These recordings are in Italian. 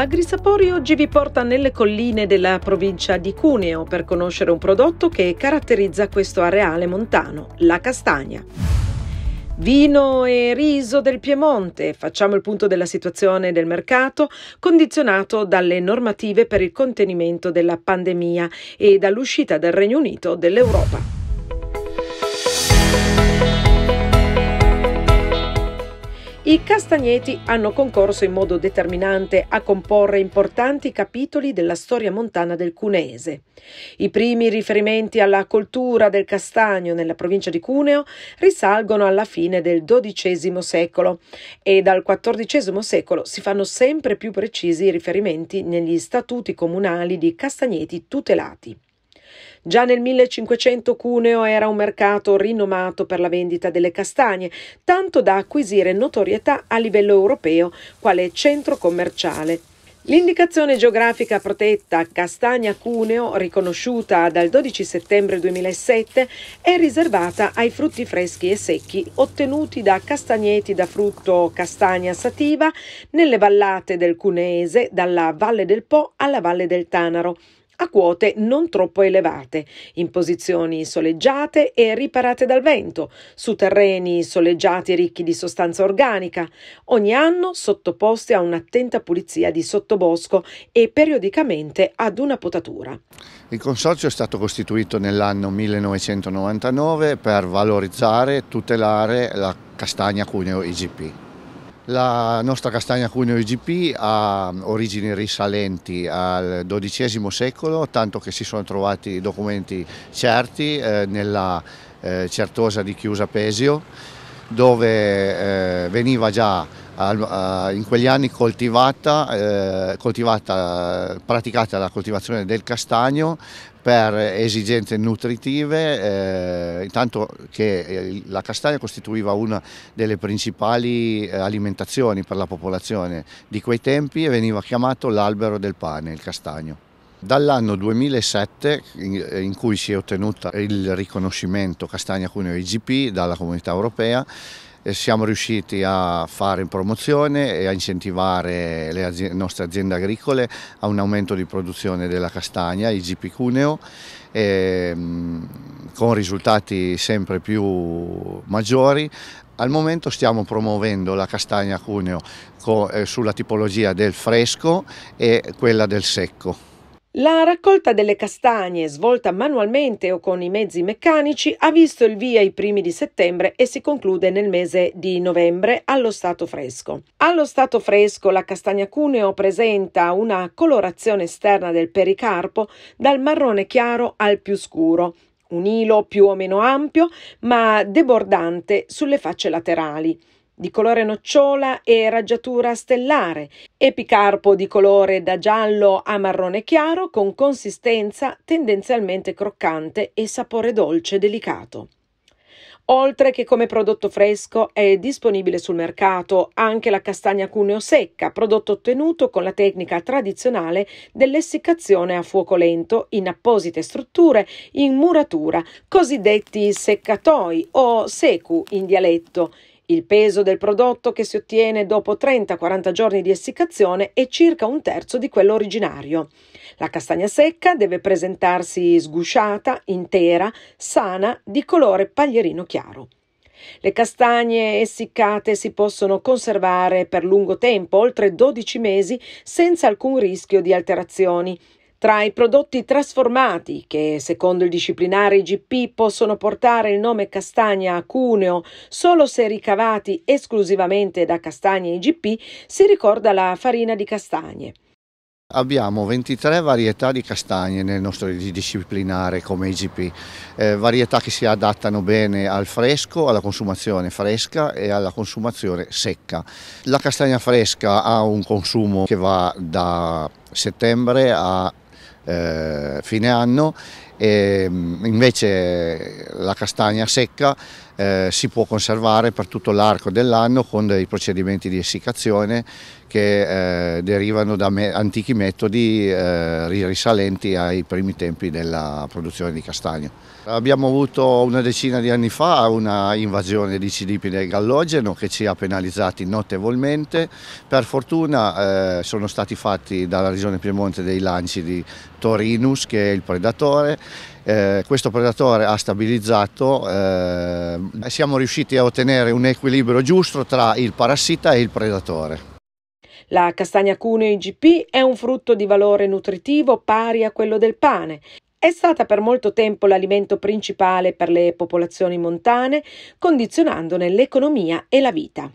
Agrisapori oggi vi porta nelle colline della provincia di Cuneo per conoscere un prodotto che caratterizza questo areale montano, la castagna. Vino e riso del Piemonte, facciamo il punto della situazione del mercato condizionato dalle normative per il contenimento della pandemia e dall'uscita del Regno Unito dell'Europa. I Castagneti hanno concorso in modo determinante a comporre importanti capitoli della storia montana del Cuneese. I primi riferimenti alla coltura del castagno nella provincia di Cuneo risalgono alla fine del XII secolo e dal XIV secolo si fanno sempre più precisi i riferimenti negli statuti comunali di Castagneti tutelati. Già nel 1500 Cuneo era un mercato rinomato per la vendita delle castagne, tanto da acquisire notorietà a livello europeo quale centro commerciale. L'indicazione geografica protetta Castagna Cuneo, riconosciuta dal 12 settembre 2007, è riservata ai frutti freschi e secchi ottenuti da castagneti da frutto castagna sativa nelle vallate del Cuneese, dalla Valle del Po alla Valle del Tanaro a quote non troppo elevate, in posizioni soleggiate e riparate dal vento, su terreni soleggiati e ricchi di sostanza organica, ogni anno sottoposte a un'attenta pulizia di sottobosco e periodicamente ad una potatura. Il consorzio è stato costituito nell'anno 1999 per valorizzare e tutelare la castagna Cuneo IGP. La nostra castagna Cuneo IGP ha origini risalenti al XII secolo, tanto che si sono trovati documenti certi eh, nella eh, certosa di Chiusa Pesio, dove eh, veniva già in quegli anni coltivata, eh, coltivata, praticata la coltivazione del castagno per esigenze nutritive, eh, intanto che eh, la castagna costituiva una delle principali eh, alimentazioni per la popolazione di quei tempi e veniva chiamato l'albero del pane, il castagno. Dall'anno 2007 eh, in, cui si è ottenuto il riconoscimento Castagna Cuneo IGP dalla comunità europea eh, siamo riusciti a fare in promozione e a incentivare le aziende, nostre aziende agricole a un aumento di produzione della castagna, IGP Cuneo, e, ehm, con risultati sempre più maggiori. Al momento stiamo promuovendo la castagna Cuneo eh, sulla tipologia del fresco e quella del secco. La raccolta delle castagne, svolta manualmente o con i mezzi meccanici, ha visto il via i primi di settembre e si conclude nel mese di novembre allo stato fresco. Allo stato fresco la castagna cuneo presenta una colorazione esterna del pericarpo dal marrone chiaro al più scuro, un ilo più o meno ampio ma debordante sulle facce laterali di colore nocciola e raggiatura stellare, epicarpo di colore da giallo a marrone chiaro con consistenza tendenzialmente croccante e sapore dolce delicato. Oltre che come prodotto fresco è disponibile sul mercato anche la castagna cuneo secca, prodotto ottenuto con la tecnica tradizionale dell'essiccazione a fuoco lento in apposite strutture in muratura, cosiddetti seccatoi o secu in dialetto, il peso del prodotto che si ottiene dopo 30-40 giorni di essiccazione è circa un terzo di quello originario. La castagna secca deve presentarsi sgusciata, intera, sana, di colore paglierino chiaro. Le castagne essiccate si possono conservare per lungo tempo, oltre 12 mesi, senza alcun rischio di alterazioni, tra i prodotti trasformati che, secondo il disciplinare IGP, possono portare il nome castagna a Cuneo solo se ricavati esclusivamente da castagne IGP, si ricorda la farina di castagne. Abbiamo 23 varietà di castagne nel nostro disciplinare come IGP, eh, varietà che si adattano bene al fresco, alla consumazione fresca e alla consumazione secca. La castagna fresca ha un consumo che va da settembre a eh, fine anno e mm, invece la castagna secca eh, si può conservare per tutto l'arco dell'anno con dei procedimenti di essiccazione che eh, derivano da me antichi metodi eh, risalenti ai primi tempi della produzione di castagno. Abbiamo avuto una decina di anni fa una invasione di cidipide gallogeno che ci ha penalizzati notevolmente. Per fortuna eh, sono stati fatti dalla regione Piemonte dei lanci di Torinus che è il predatore eh, questo predatore ha stabilizzato, eh, siamo riusciti a ottenere un equilibrio giusto tra il parassita e il predatore. La castagna cuneo IGP è un frutto di valore nutritivo pari a quello del pane è stata per molto tempo l'alimento principale per le popolazioni montane, condizionandone l'economia e la vita.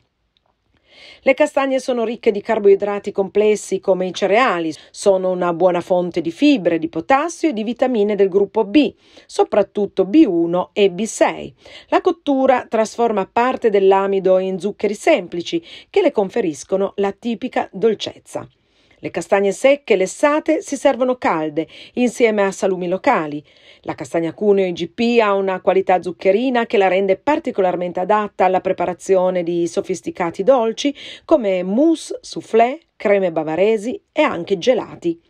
Le castagne sono ricche di carboidrati complessi come i cereali, sono una buona fonte di fibre, di potassio e di vitamine del gruppo B, soprattutto B1 e B6. La cottura trasforma parte dell'amido in zuccheri semplici che le conferiscono la tipica dolcezza. Le castagne secche lessate si servono calde insieme a salumi locali. La castagna cuneo IGP ha una qualità zuccherina che la rende particolarmente adatta alla preparazione di sofisticati dolci come mousse, soufflé, creme bavaresi e anche gelati.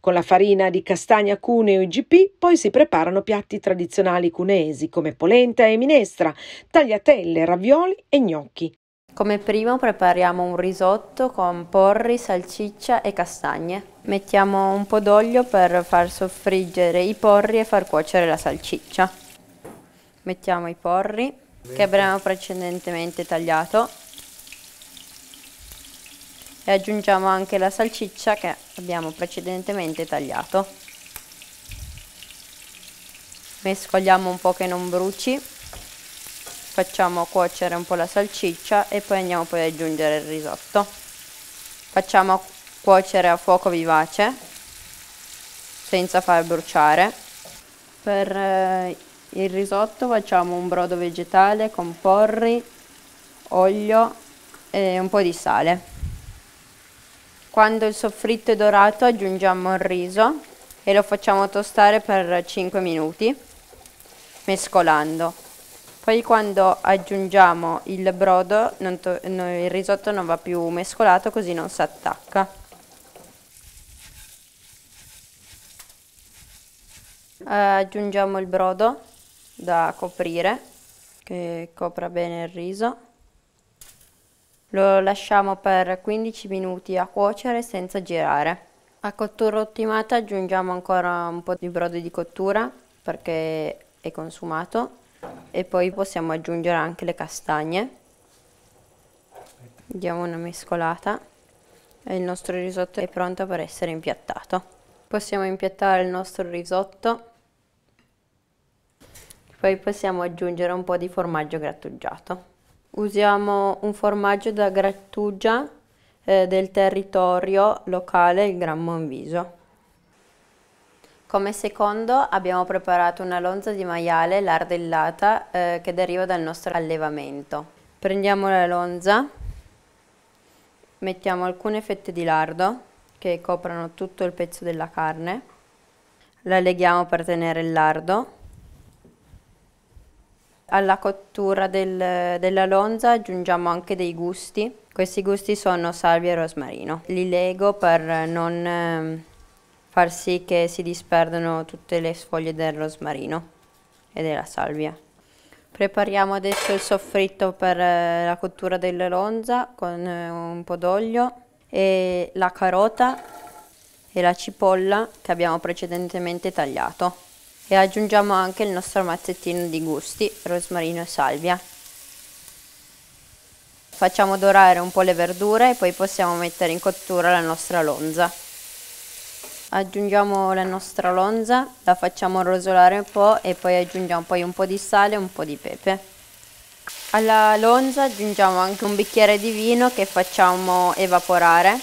Con la farina di castagna cuneo IGP poi si preparano piatti tradizionali cuneesi come polenta e minestra, tagliatelle, ravioli e gnocchi. Come primo prepariamo un risotto con porri, salsiccia e castagne. Mettiamo un po' d'olio per far soffriggere i porri e far cuocere la salsiccia. Mettiamo i porri che abbiamo precedentemente tagliato e aggiungiamo anche la salsiccia che abbiamo precedentemente tagliato. Mescoliamo un po' che non bruci facciamo cuocere un po' la salsiccia e poi andiamo poi ad aggiungere il risotto. Facciamo cuocere a fuoco vivace senza far bruciare. Per eh, il risotto facciamo un brodo vegetale con porri, olio e un po' di sale. Quando il soffritto è dorato aggiungiamo il riso e lo facciamo tostare per 5 minuti mescolando. Poi quando aggiungiamo il brodo, to, no, il risotto non va più mescolato così non si attacca. Eh, aggiungiamo il brodo da coprire, che copra bene il riso. Lo lasciamo per 15 minuti a cuocere senza girare. A cottura ottimata aggiungiamo ancora un po' di brodo di cottura perché è consumato e poi possiamo aggiungere anche le castagne diamo una mescolata e il nostro risotto è pronto per essere impiattato possiamo impiattare il nostro risotto poi possiamo aggiungere un po' di formaggio grattugiato usiamo un formaggio da grattugia eh, del territorio locale il Gran Monviso come secondo abbiamo preparato una lonza di maiale lardellata eh, che deriva dal nostro allevamento. Prendiamo la lonza, mettiamo alcune fette di lardo che coprono tutto il pezzo della carne, la leghiamo per tenere il lardo. Alla cottura del, della lonza aggiungiamo anche dei gusti, questi gusti sono salvia e rosmarino. Li leggo per non... Eh, far sì che si disperdano tutte le sfoglie del rosmarino e della salvia. Prepariamo adesso il soffritto per eh, la cottura della lonza con eh, un po' d'olio e la carota e la cipolla che abbiamo precedentemente tagliato e aggiungiamo anche il nostro mazzettino di gusti, rosmarino e salvia. Facciamo dorare un po' le verdure e poi possiamo mettere in cottura la nostra lonza aggiungiamo la nostra lonza, la facciamo rosolare un po' e poi aggiungiamo poi un po' di sale e un po' di pepe. Alla lonza aggiungiamo anche un bicchiere di vino che facciamo evaporare.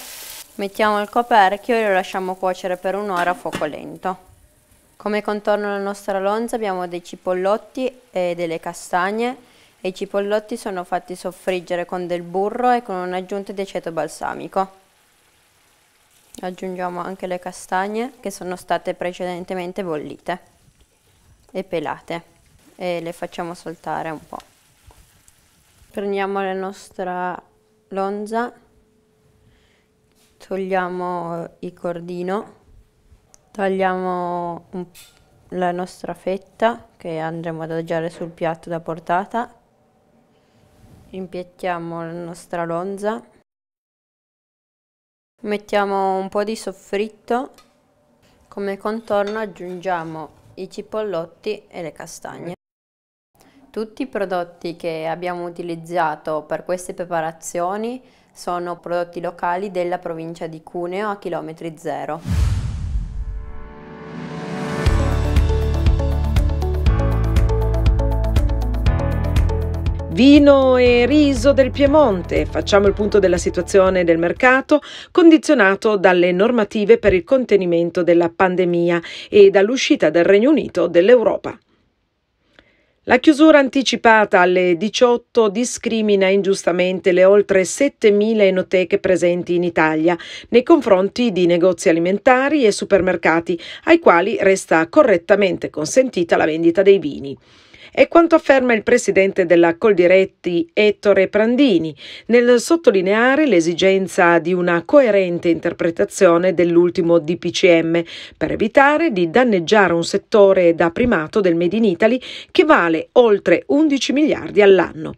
Mettiamo il coperchio e lo lasciamo cuocere per un'ora a fuoco lento. Come contorno alla nostra lonza abbiamo dei cipollotti e delle castagne e i cipollotti sono fatti soffriggere con del burro e con un'aggiunta di aceto balsamico aggiungiamo anche le castagne che sono state precedentemente bollite e pelate e le facciamo saltare un po'. Prendiamo la nostra lonza, togliamo il cordino, tagliamo la nostra fetta che andremo ad adagiare sul piatto da portata, impiettiamo la nostra lonza Mettiamo un po' di soffritto, come contorno aggiungiamo i cipollotti e le castagne. Tutti i prodotti che abbiamo utilizzato per queste preparazioni sono prodotti locali della provincia di Cuneo a chilometri zero. Vino e riso del Piemonte, facciamo il punto della situazione del mercato condizionato dalle normative per il contenimento della pandemia e dall'uscita del Regno Unito dell'Europa. La chiusura anticipata alle 18 discrimina ingiustamente le oltre 7.000 enoteche presenti in Italia nei confronti di negozi alimentari e supermercati, ai quali resta correttamente consentita la vendita dei vini. È quanto afferma il presidente della Coldiretti Ettore Prandini nel sottolineare l'esigenza di una coerente interpretazione dell'ultimo DPCM per evitare di danneggiare un settore da primato del Made in Italy che vale oltre 11 miliardi all'anno.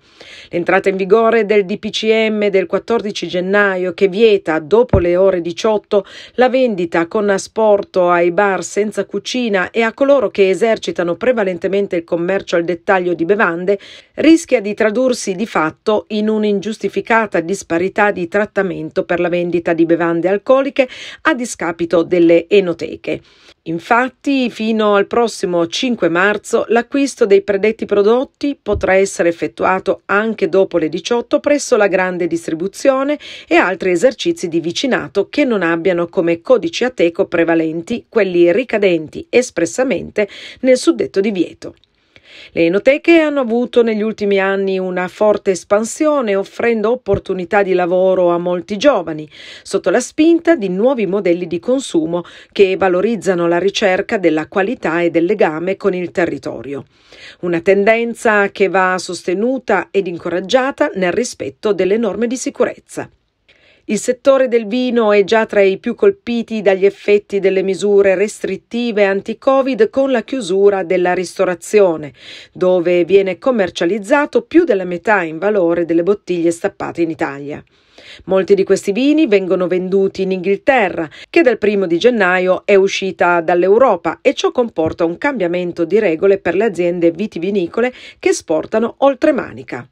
L'entrata in vigore del DPCM del 14 gennaio che vieta dopo le ore 18 la vendita con asporto ai bar senza cucina e a coloro che esercitano prevalentemente il commercio al dettaglio di bevande rischia di tradursi di fatto in un'ingiustificata disparità di trattamento per la vendita di bevande alcoliche a discapito delle enoteche. Infatti, fino al prossimo 5 marzo, l'acquisto dei predetti prodotti potrà essere effettuato anche dopo le 18 presso la grande distribuzione e altri esercizi di vicinato che non abbiano come codice ateco prevalenti quelli ricadenti espressamente nel suddetto divieto. Le enoteche hanno avuto negli ultimi anni una forte espansione offrendo opportunità di lavoro a molti giovani, sotto la spinta di nuovi modelli di consumo che valorizzano la ricerca della qualità e del legame con il territorio. Una tendenza che va sostenuta ed incoraggiata nel rispetto delle norme di sicurezza. Il settore del vino è già tra i più colpiti dagli effetti delle misure restrittive anti-Covid con la chiusura della ristorazione, dove viene commercializzato più della metà in valore delle bottiglie stappate in Italia. Molti di questi vini vengono venduti in Inghilterra, che dal primo di gennaio è uscita dall'Europa e ciò comporta un cambiamento di regole per le aziende vitivinicole che esportano oltre Manica.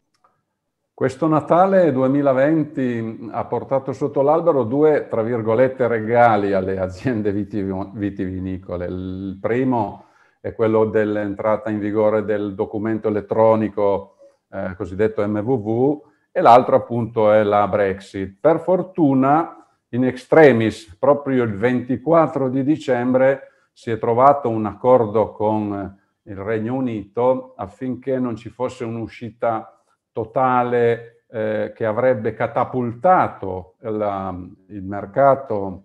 Questo Natale 2020 ha portato sotto l'albero due, tra virgolette, regali alle aziende vitivinicole. Il primo è quello dell'entrata in vigore del documento elettronico eh, cosiddetto MVV e l'altro appunto è la Brexit. Per fortuna, in extremis, proprio il 24 di dicembre si è trovato un accordo con il Regno Unito affinché non ci fosse un'uscita totale eh, che avrebbe catapultato la, il mercato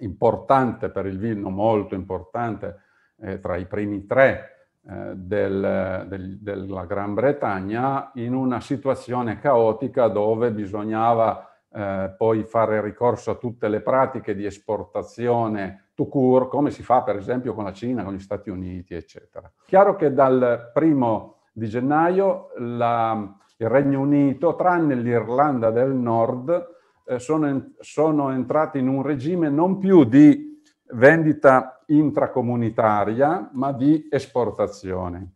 importante per il vino, molto importante, eh, tra i primi tre eh, del, del, della Gran Bretagna, in una situazione caotica dove bisognava eh, poi fare ricorso a tutte le pratiche di esportazione to cure, come si fa per esempio con la Cina, con gli Stati Uniti, eccetera. Chiaro che dal primo di gennaio la, il Regno Unito, tranne l'Irlanda del Nord, eh, sono, en- sono entrati in un regime non più di vendita intracomunitaria, ma di esportazione.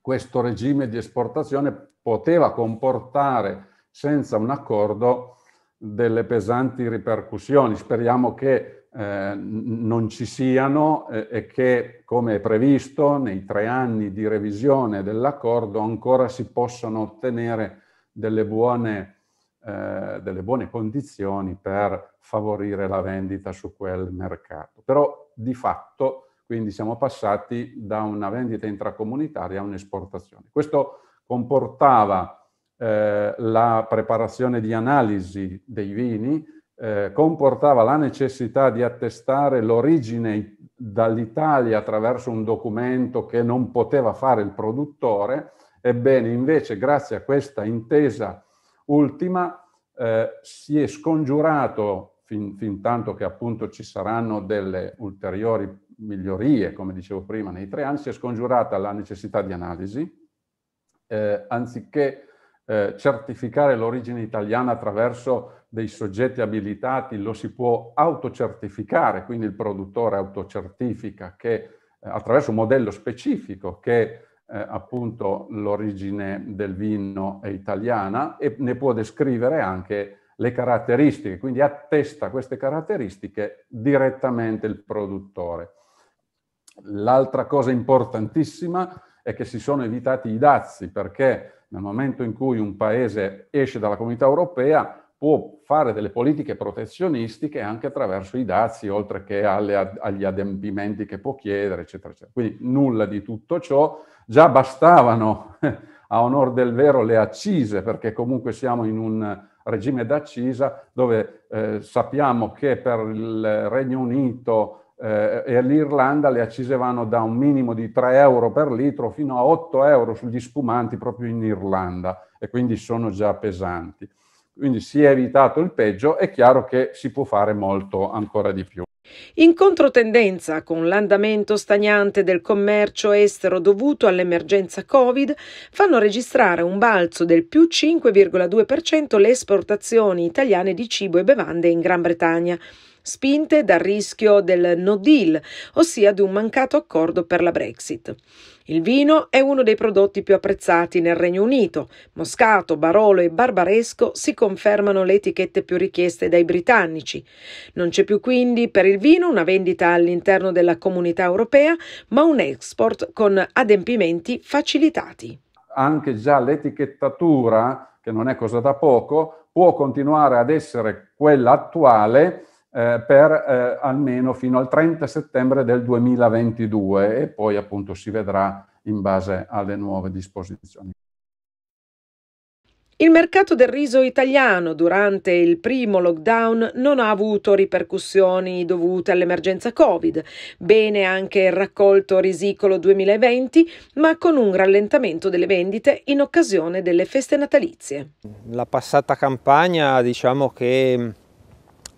Questo regime di esportazione poteva comportare senza un accordo delle pesanti ripercussioni. Speriamo che eh, non ci siano eh, e che, come è previsto, nei tre anni di revisione dell'accordo ancora si possano ottenere delle buone, eh, delle buone condizioni per favorire la vendita su quel mercato. Però di fatto quindi siamo passati da una vendita intracomunitaria a un'esportazione. Questo comportava eh, la preparazione di analisi dei vini, eh, comportava la necessità di attestare l'origine dall'Italia attraverso un documento che non poteva fare il produttore, ebbene invece grazie a questa intesa ultima eh, si è scongiurato, fin, fin, tanto che appunto ci saranno delle ulteriori migliorie, come dicevo prima, nei tre anni, si è scongiurata la necessità di analisi, eh, anziché eh, certificare l'origine italiana attraverso dei soggetti abilitati lo si può autocertificare, quindi il produttore autocertifica che eh, attraverso un modello specifico che eh, appunto l'origine del vino è italiana e ne può descrivere anche le caratteristiche, quindi attesta queste caratteristiche direttamente il produttore. L'altra cosa importantissima è che si sono evitati i dazi perché nel momento in cui un paese esce dalla comunità europea può fare delle politiche protezionistiche anche attraverso i dazi, oltre che alle, agli adempimenti che può chiedere, eccetera, eccetera. Quindi nulla di tutto ciò, già bastavano a onor del vero le accise, perché comunque siamo in un regime d'accisa dove eh, sappiamo che per il Regno Unito eh, e l'Irlanda le accise vanno da un minimo di 3 euro per litro fino a 8 euro sugli spumanti proprio in Irlanda e quindi sono già pesanti. Quindi si è evitato il peggio, è chiaro che si può fare molto ancora di più. In controtendenza con l'andamento stagnante del commercio estero dovuto all'emergenza Covid, fanno registrare un balzo del più 5,2% le esportazioni italiane di cibo e bevande in Gran Bretagna, spinte dal rischio del no deal, ossia di un mancato accordo per la Brexit. Il vino è uno dei prodotti più apprezzati nel Regno Unito. Moscato, Barolo e Barbaresco si confermano le etichette più richieste dai britannici. Non c'è più quindi per il vino una vendita all'interno della comunità europea, ma un export con adempimenti facilitati. Anche già l'etichettatura, che non è cosa da poco, può continuare ad essere quella attuale eh, per eh, almeno fino al 30 settembre del 2022 e poi appunto si vedrà in base alle nuove disposizioni. Il mercato del riso italiano durante il primo lockdown non ha avuto ripercussioni dovute all'emergenza Covid, bene anche il raccolto risicolo 2020, ma con un rallentamento delle vendite in occasione delle feste natalizie. La passata campagna diciamo che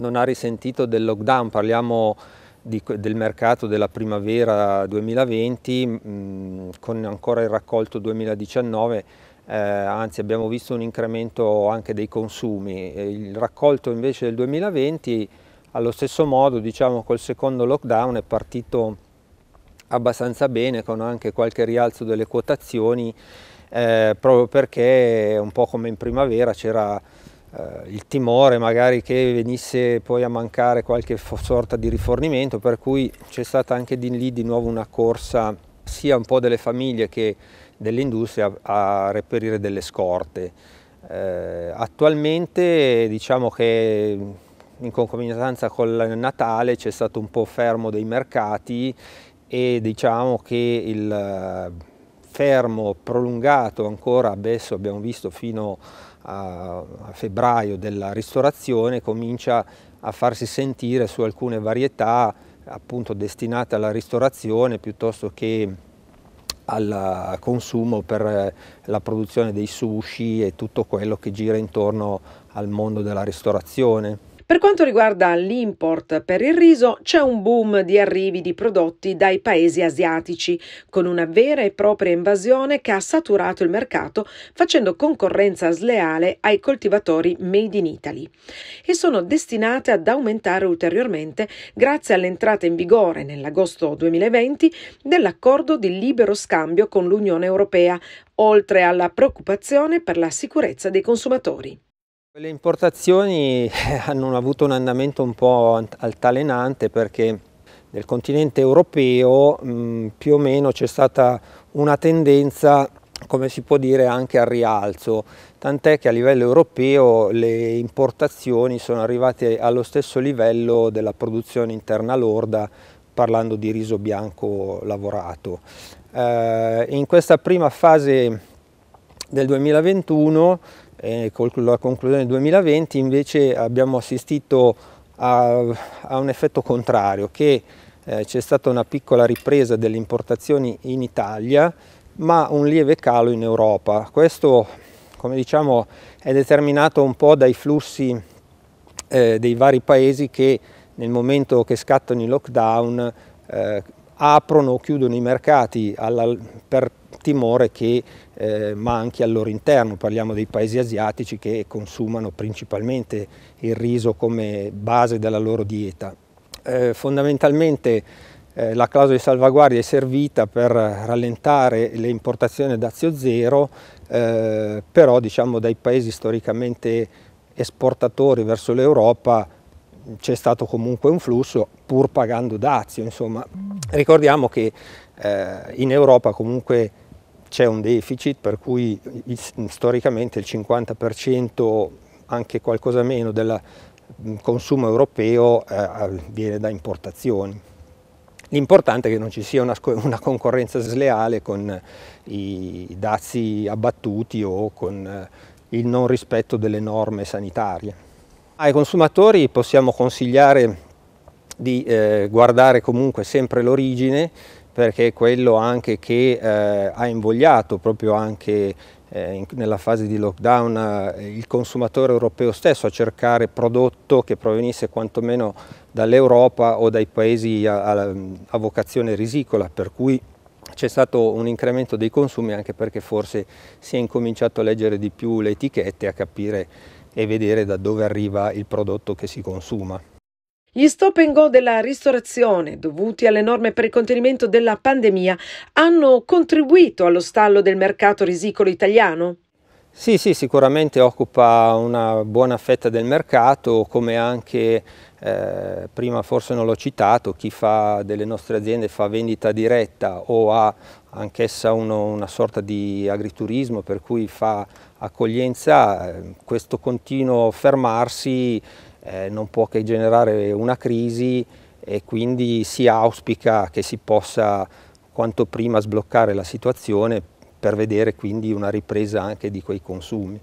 non ha risentito del lockdown, parliamo di, del mercato della primavera 2020 mh, mm, con ancora il raccolto 2019 eh, anzi abbiamo visto un incremento anche dei consumi il raccolto invece del 2020 allo stesso modo diciamo col secondo lockdown è partito abbastanza bene con anche qualche rialzo delle quotazioni eh, proprio perché un po' come in primavera c'era eh, il timore magari che venisse poi a mancare qualche sorta di rifornimento, per cui c'è stata anche di lì di nuovo una corsa sia un po' delle famiglie che dell'industria a reperire delle scorte. Eh, attualmente diciamo che in concomitanza col Natale c'è stato un po' fermo dei mercati e diciamo che il fermo prolungato ancora adesso abbiamo visto fino a febbraio della ristorazione comincia a farsi sentire su alcune varietà appunto destinate alla ristorazione piuttosto che al consumo per eh, la produzione dei sushi e tutto quello che gira intorno al mondo della ristorazione. Per quanto riguarda l'import per il riso, c'è un boom di arrivi di prodotti dai paesi asiatici, con una vera e propria invasione che ha saturato il mercato, facendo concorrenza sleale ai coltivatori made in Italy. E sono destinate ad aumentare ulteriormente grazie all'entrata in vigore nell'agosto 2020 dell'accordo di libero scambio con l'Unione Europea, oltre alla preoccupazione per la sicurezza dei consumatori. Le importazioni eh, hanno avuto un andamento un po' altalenante perché nel continente europeo più o meno c'è stata una tendenza come si può dire anche al rialzo, tant'è che a livello europeo le importazioni sono arrivate allo stesso livello della produzione interna lorda parlando di riso bianco lavorato. Eh, in questa prima fase del 2021 eh, con la conclusione del 2020 invece abbiamo assistito a, a un effetto contrario, che eh, c'è stata una piccola ripresa delle importazioni in Italia, ma un lieve calo in Europa. Questo, come diciamo, è determinato un po' dai flussi eh, dei vari paesi che nel momento che scattano i lockdown eh, aprono o chiudono i mercati alla, per timore che eh, manchi al loro interno, parliamo dei paesi asiatici che consumano principalmente il riso come base della loro dieta. Eh, fondamentalmente eh, la clausola di salvaguardia è servita per rallentare le importazioni ad azio zero, eh, però diciamo dai paesi storicamente esportatori verso l'Europa c'è stato comunque un flusso pur pagando dazio. Insomma. Ricordiamo che eh, in Europa comunque c'è un deficit per cui storicamente il 50% anche qualcosa meno del mm, consumo europeo eh, viene da importazioni. L'importante è che non ci sia una, una concorrenza sleale con i dazi abbattuti o con eh, il non rispetto delle norme sanitarie. Ai consumatori possiamo consigliare di eh, guardare comunque sempre l'origine perché è quello anche che eh, ha invogliato proprio anche eh, in, nella fase di lockdown eh, il consumatore europeo stesso a cercare prodotto che provenisse quantomeno dall'Europa o dai paesi a, a, a vocazione risicola, per cui c'è stato un incremento dei consumi anche perché forse si è incominciato a leggere di più le etichette, a capire e vedere da dove arriva il prodotto che si consuma. Gli stop and go della ristorazione, dovuti alle norme per il contenimento della pandemia, hanno contribuito allo stallo del mercato risicolo italiano? Sì, sì, sicuramente occupa una buona fetta del mercato, come anche eh, prima forse non l'ho citato, chi fa delle nostre aziende fa vendita diretta o ha anch'essa una sorta di agriturismo per cui fa accoglienza, eh, questo continuo fermarsi eh, non può che generare una crisi e quindi si auspica che si possa quanto prima sbloccare la situazione per vedere quindi una ripresa anche di quei consumi.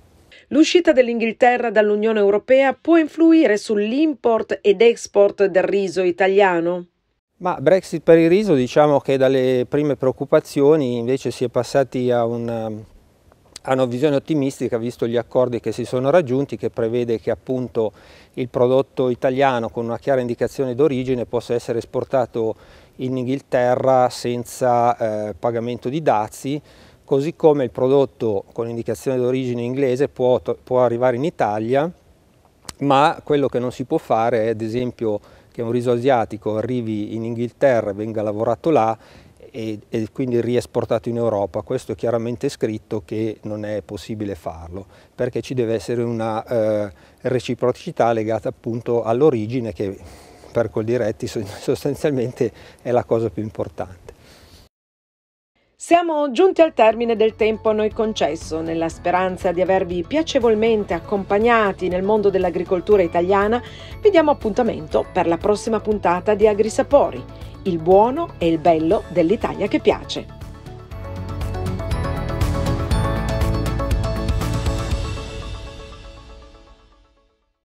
L'uscita dell'Inghilterra dall'Unione Europea può influire sull'import ed export del riso italiano? Ma Brexit per il riso diciamo che dalle prime preoccupazioni invece si è passati a un hanno visione ottimistica visto gli accordi che si sono raggiunti che prevede che appunto il prodotto italiano con una chiara indicazione d'origine possa essere esportato in Inghilterra senza eh, pagamento di dazi così come il prodotto con indicazione d'origine inglese può, può arrivare in Italia ma quello che non si può fare è ad esempio che un riso asiatico arrivi in Inghilterra e venga lavorato là e, e, quindi riesportato in Europa. Questo è chiaramente scritto che non è possibile farlo perché ci deve essere una eh, reciprocità legata appunto all'origine che per col diretti sostanzialmente è la cosa più importante. Siamo giunti al termine del tempo a noi concesso, nella speranza di avervi piacevolmente accompagnati nel mondo dell'agricoltura italiana, vi diamo appuntamento per la prossima puntata di Agrisapori il buono e il bello dell'Italia che piace.